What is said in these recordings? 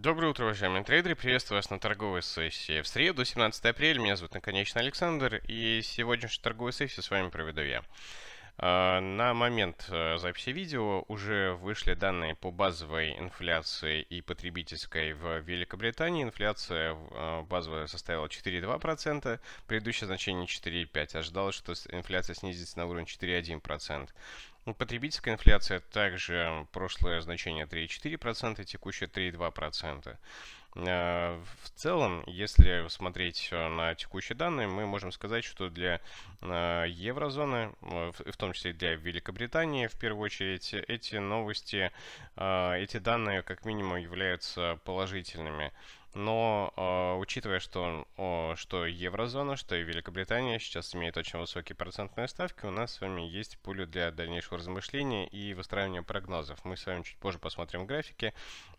Доброе утро, уважаемые трейдеры. Приветствую вас на торговой сессии. В среду, 17 апреля, меня зовут наконечно Александр, и сегодняшнюю торговую сессию с вами проведу я. А, на момент э, записи видео уже вышли данные по базовой инфляции и потребительской в Великобритании. Инфляция а, базовая составила 4,2%, предыдущее значение 4,5%. А ожидалось, что инфляция снизится на уровень 4,1%. Ну, потребительская инфляция также прошлое значение 3,4%, текущее 3,2%. Э, в целом, если смотреть э, на текущие данные, мы можем сказать, что для э, еврозоны, в том числе для Великобритании, в первую очередь, эти новости, эти данные как минимум являются положительными. Но а, учитывая, что, что еврозона, что и Великобритания сейчас имеют очень высокие процентные ставки, у нас с вами есть пулю для дальнейшего размышления и выстраивания прогнозов. Мы с вами чуть позже посмотрим графики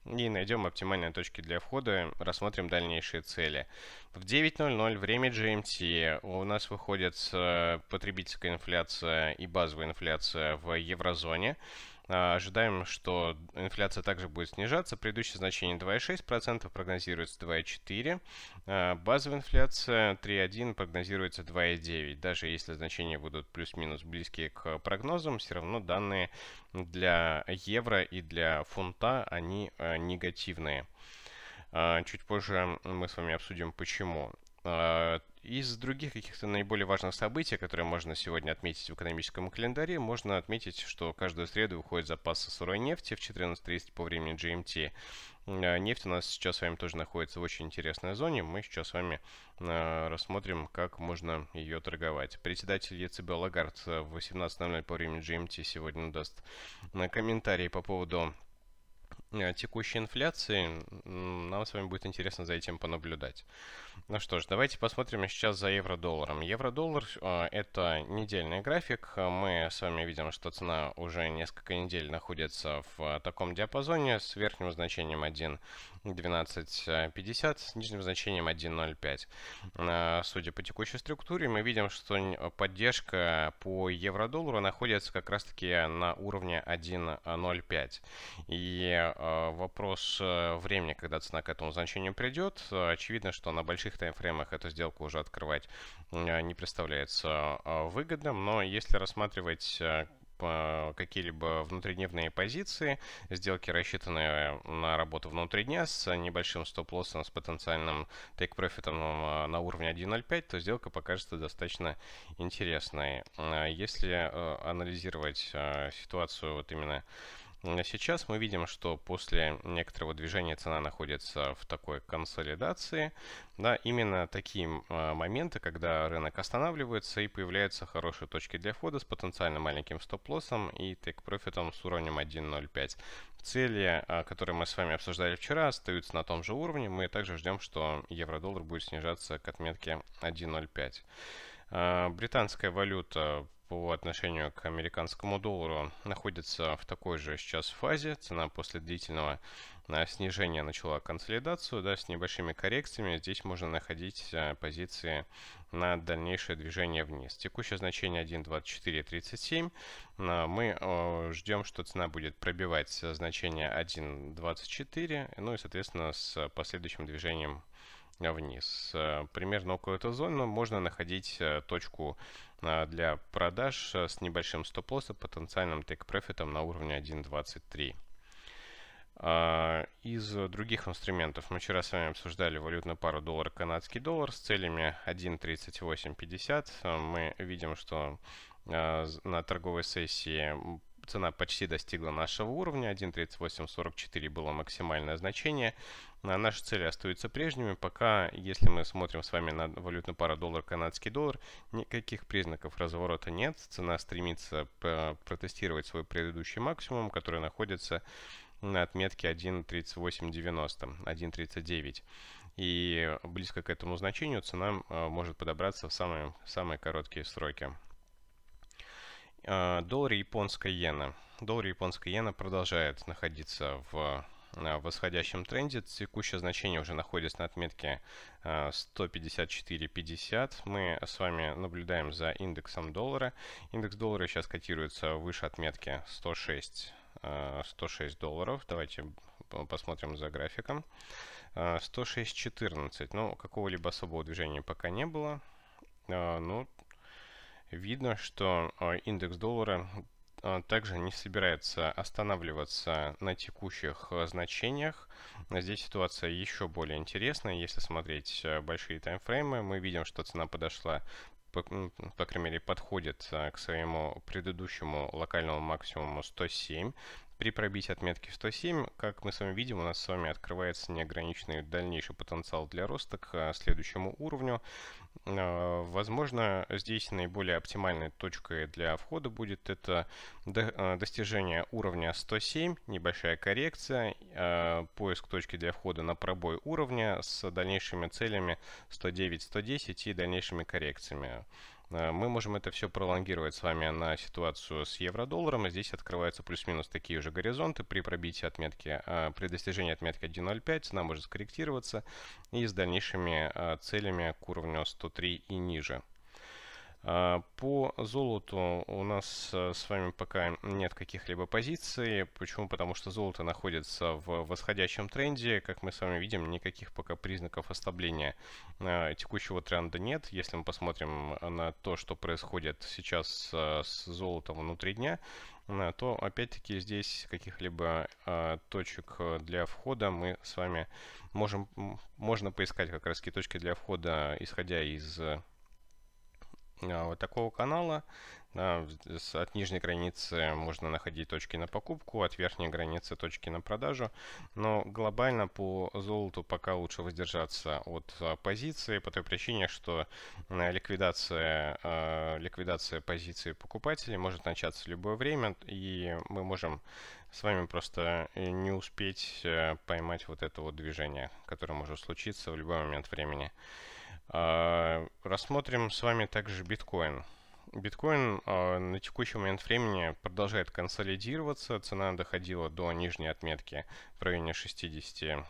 и найдем оптимальные точки для входа, рассмотрим дальнейшие цели. В 9.00 время GMT у нас выходит э, потребительская инфляция и базовая инфляция в еврозоне. А, ожидаем, что инфляция также будет снижаться. Предыдущее значение 2,6%, прогнозируется 2,4%. А, базовая инфляция 3,1%, прогнозируется 2,9%. Даже если значения будут плюс-минус близкие к прогнозам, все равно данные для евро и для фунта, они а, негативные. Чуть позже мы с вами обсудим почему. А, из других каких-то наиболее важных событий, которые можно сегодня отметить в экономическом календаре, можно отметить, что каждую среду выходит запасы сырой нефти в 14.30 по времени GMT. А, нефть у нас сейчас с вами тоже находится в очень интересной зоне. Мы сейчас с вами а, рассмотрим, как можно ее торговать. Председатель ЕЦБ Лагард э, в 18.00 по времени GMT сегодня даст э, комментарии по поводу Э, текущей инфляции, нам с вами будет интересно за этим понаблюдать. Ну что ж, давайте посмотрим сейчас за евро-долларом. Евро-доллар э, – это недельный график. Мы с вами видим, что цена уже несколько недель находится в э, таком диапазоне с верхним значением 1.1250, с нижним значением 1.05. Судя по текущей структуре, мы видим, что поддержка по евро-доллару находится как раз-таки на уровне 1.05. И а, вопрос э, времени, когда цена к этому значению придет. Очевидно, что на больших таймфреймах эту сделку уже открывать э, не представляется а, выгодным, но если рассматривать э, какие-либо внутридневные позиции. Сделки рассчитанные на работу внутри дня с небольшим стоп-лоссом, с потенциальным тейк-профитом на уровне 1.05, то сделка покажется достаточно интересной. Если анализировать ситуацию вот именно Сейчас мы видим, что после некоторого движения цена находится в такой консолидации. Да, именно такие а, моменты, когда рынок останавливается и появляются хорошие точки для входа с потенциально маленьким стоп-лоссом и тейк-профитом с уровнем 1.05. Цели, а, которые мы с вами обсуждали вчера, остаются на том же уровне. Мы также ждем, что евро-доллар будет снижаться к отметке 1.05. А, британская валюта по отношению к американскому доллару находится в такой же сейчас фазе. Цена после длительного э, снижения начала консолидацию да, с небольшими коррекциями. Здесь можно находить э, позиции на дальнейшее движение вниз. Текущее значение 1.2437. Э, мы ждем, что цена будет пробивать значение 1.24. Ну и, соответственно, с последующим движением вниз. Примерно около этой зоны можно находить точку а, для продаж э, с небольшим стоп лоссом потенциальным тейк-профитом на уровне 1.23. А, из других инструментов мы вчера с вами обсуждали валютную пару доллар-канадский доллар с целями 1.3850. Э, мы видим, что э, на торговой сессии цена почти достигла нашего уровня. 1.3844 было максимальное значение. А наши цели остаются прежними. Пока, если мы смотрим с вами на валютную пару доллар-канадский доллар, никаких признаков разворота нет. Цена стремится э, протестировать свой предыдущий максимум, который находится на отметке 1.3890, 1.39. И близко к этому значению цена э, может подобраться в самые, самые короткие сроки. Э, Доллар и японская иена. Доллар и японская иена продолжает находиться в э, восходящем тренде. Текущее значение уже находится на отметке 154.50. Э, Мы с вами наблюдаем за индексом доллара. Индекс доллара сейчас котируется выше отметки 106, 106 долларов. Давайте посмотрим за графиком. 106.14. Ну, какого-либо особого движения пока не было. Но ну, видно, что э, индекс доллара э, также не собирается останавливаться на текущих э, значениях. Здесь ситуация еще более интересная. Если смотреть большие таймфреймы, мы видим, что цена подошла по, по крайней мере, подходит к своему предыдущему локальному максимуму 107. При пробитии отметки 107, как мы с вами видим, у нас с вами открывается неограниченный дальнейший потенциал для роста к а, следующему уровню. А, возможно, здесь наиболее оптимальной точкой для входа будет это а, достижение уровня 107, небольшая коррекция, поиск точки для входа на пробой уровня с дальнейшими целями 109-110 и дальнейшими коррекциями. Э, мы можем это все пролонгировать с вами на ситуацию с евро-долларом. Здесь открываются плюс-минус такие же горизонты. При пробитии отметки, э, при достижении отметки 1.05 цена может скорректироваться и с дальнейшими э, целями к уровню 103 и ниже. А, по золоту у нас э, с вами пока нет каких-либо позиций. Почему? Потому что золото находится в восходящем тренде. Как мы с вами видим, никаких пока признаков ослабления э, текущего тренда нет. Если мы посмотрим на то, что происходит сейчас э, с золотом внутри дня, то опять-таки здесь каких-либо точек для входа мы с вами можем, можно поискать как раз точки для входа, исходя из а, вот такого канала. От нижней границы можно находить точки на покупку, от верхней границы точки на продажу. Но глобально по золоту пока лучше воздержаться от а, позиции по той причине, что ликвидация, а, ликвидация позиции покупателей может начаться в любое время, и мы можем с вами просто э, не успеть э, поймать вот это вот движение, которое может случиться в любой момент времени. А, рассмотрим с вами также биткоин. Биткоин а, на текущий момент времени продолжает консолидироваться. Цена доходила до нижней отметки в районе 60,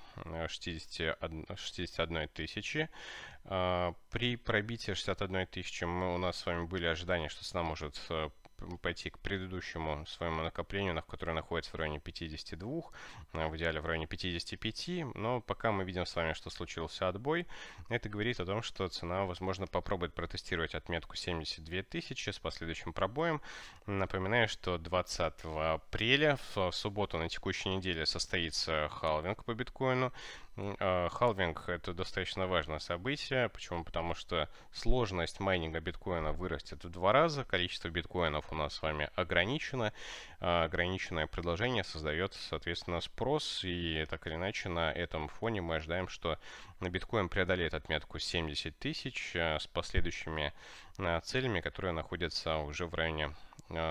61, 61 тысячи. А, при пробитии 61 тысячи у нас с вами были ожидания, что цена может э, пойти к предыдущему своему накоплению, на которое находится в районе 52, э, в идеале в районе 55, но пока мы видим с вами, что случился отбой, это говорит о том, что цена, возможно, попробует протестировать отметку 72 тысячи с последующим пробоем. Напоминаю, что 20 апреля в субботу на текущей неделе состоится халвинг по биткоину, а, халвинг — это достаточно важное событие. Почему? Потому что сложность майнинга биткоина вырастет в два раза, количество биткоинов у нас с вами ограничено, а ограниченное предложение создает, соответственно, спрос, и так или иначе на этом фоне мы ожидаем, что биткоин преодолеет отметку 70 тысяч а, с последующими целями, которые находятся уже в районе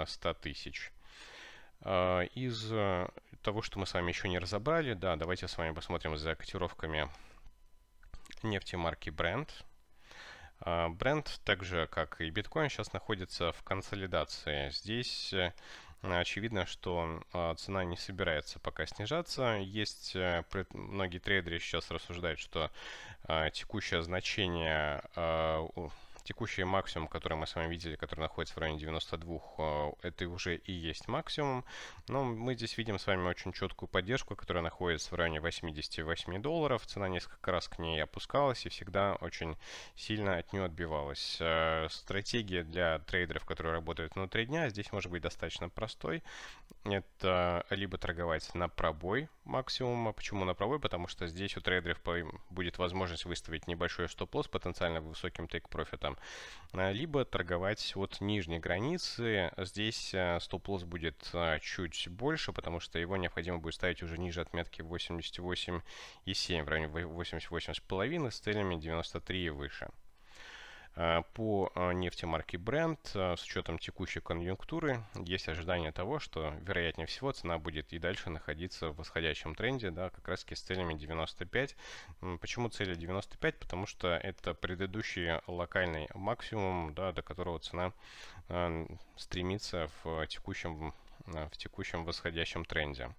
100 тысяч. Из того, что мы с вами еще не разобрали, да, давайте с вами посмотрим за котировками нефти марки Brent. А, Brent, так же как и биткоин, сейчас находится в консолидации. Здесь э, очевидно, что а, цена не собирается пока снижаться. Есть э, многие трейдеры сейчас рассуждают, что а, текущее значение текущий максимум, который мы с вами видели, который находится в районе 92, э, это уже и есть максимум. Но мы здесь видим с вами очень четкую поддержку, которая находится в районе 88 долларов. Цена несколько раз к ней опускалась и всегда очень сильно от нее отбивалась. Э, стратегия для трейдеров, которые работают внутри дня, здесь может быть достаточно простой. Это либо торговать на пробой максимума. Почему на пробой? Потому что здесь у трейдеров будет возможность выставить небольшой стоп-лосс, потенциально высоким тейк-профитом, Э, либо торговать от нижней границы. Здесь э, стоп-лосс будет э, чуть больше, потому что его необходимо будет ставить уже ниже отметки 88,7, в районе 88,5 с целями 93 и выше. Э, по э, нефти марки Brent э, с учетом текущей конъюнктуры есть ожидание того, что вероятнее всего цена будет и дальше находиться в восходящем тренде, да, как раз с целями 95. Почему цели 95? Потому что это предыдущий локальный максимум, да, до которого цена стремится в текущем, в текущем восходящем тренде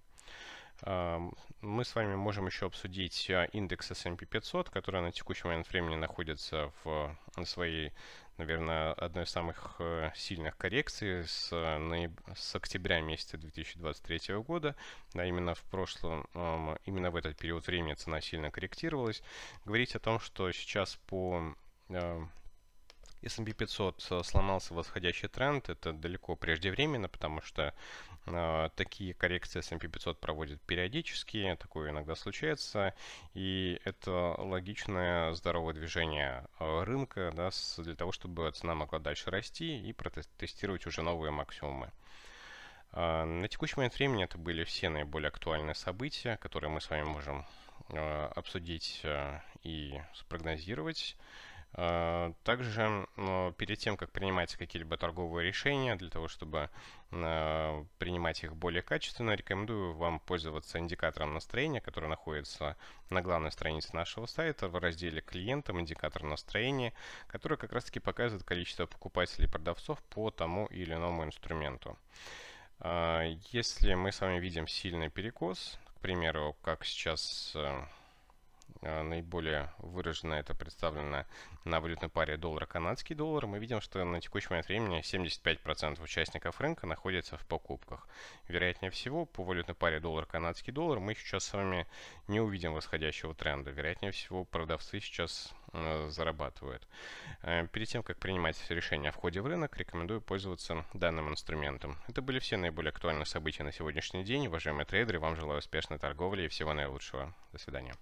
мы с вами можем еще обсудить а, индекс S&P 500, который на текущий момент времени находится в своей, наверное, одной из самых э, сильных коррекций с, э, с октября месяца 2023 года. Да, именно в прошлом, именно в этот период времени цена сильно корректировалась. Говорить о том, что сейчас по S&P 500 э, сломался восходящий тренд, это далеко преждевременно, потому что э, такие коррекции S&P 500 проводят периодически, такое иногда случается, и это логичное здоровое движение э, рынка да, с, для того, чтобы цена могла дальше расти и протестировать уже новые максимумы. Э, на текущий момент времени это были все наиболее актуальные события, которые мы с вами можем э, обсудить э, и спрогнозировать. Э, также э, перед тем, как принимать какие-либо торговые решения, для того, чтобы э, принимать их более качественно, рекомендую вам пользоваться индикатором настроения, который находится на главной странице нашего сайта в разделе «Клиентам» индикатор настроения, который как раз-таки показывает количество покупателей и продавцов по тому или иному инструменту. Если мы с вами видим сильный перекос, к примеру, как сейчас а, наиболее выраженно это представлено на валютной паре доллар-канадский доллар, мы видим, что на текущий момент времени 75% участников рынка находятся в покупках. Вероятнее всего, по валютной паре доллар-канадский доллар мы сейчас с вами не увидим восходящего тренда. Вероятнее всего, продавцы сейчас э, зарабатывают. Э, перед тем, как принимать решение о входе в рынок, рекомендую пользоваться данным инструментом. Это были все наиболее актуальные события на сегодняшний день. Уважаемые трейдеры, вам желаю успешной торговли и всего наилучшего. До свидания.